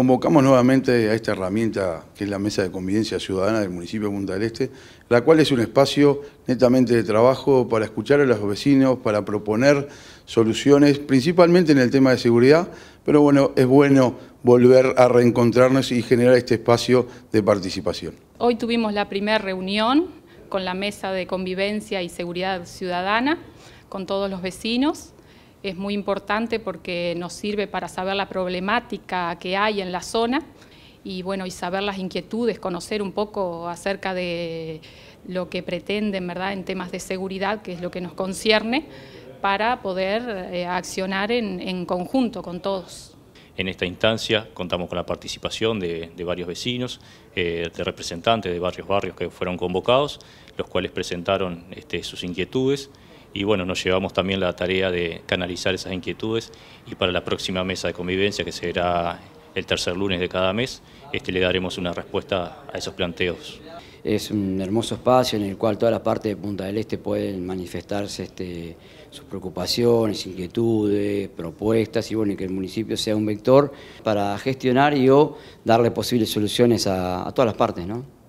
convocamos nuevamente a esta herramienta que es la Mesa de Convivencia Ciudadana del municipio de Punta del Este, la cual es un espacio netamente de trabajo para escuchar a los vecinos, para proponer soluciones, principalmente en el tema de seguridad, pero bueno, es bueno volver a reencontrarnos y generar este espacio de participación. Hoy tuvimos la primera reunión con la Mesa de Convivencia y Seguridad Ciudadana, con todos los vecinos es muy importante porque nos sirve para saber la problemática que hay en la zona y bueno, y saber las inquietudes, conocer un poco acerca de lo que pretenden, ¿verdad?, en temas de seguridad, que es lo que nos concierne, para poder eh, accionar en, conjunto con todos. En esta instancia contamos con la participación de, varios vecinos, eh, de representantes de varios barrios que fueron convocados, los cuales presentaron este, sus inquietudes y bueno, nos llevamos también la tarea de canalizar esas inquietudes y para la próxima mesa de convivencia, que será el tercer lunes de cada mes, este, le daremos una respuesta a esos planteos. Es un hermoso espacio en el cual toda la parte de Punta del Este pueden manifestarse este, sus preocupaciones, inquietudes, propuestas y bueno, que el municipio sea un vector para gestionar y o darle posibles soluciones a, a todas las partes. ¿no?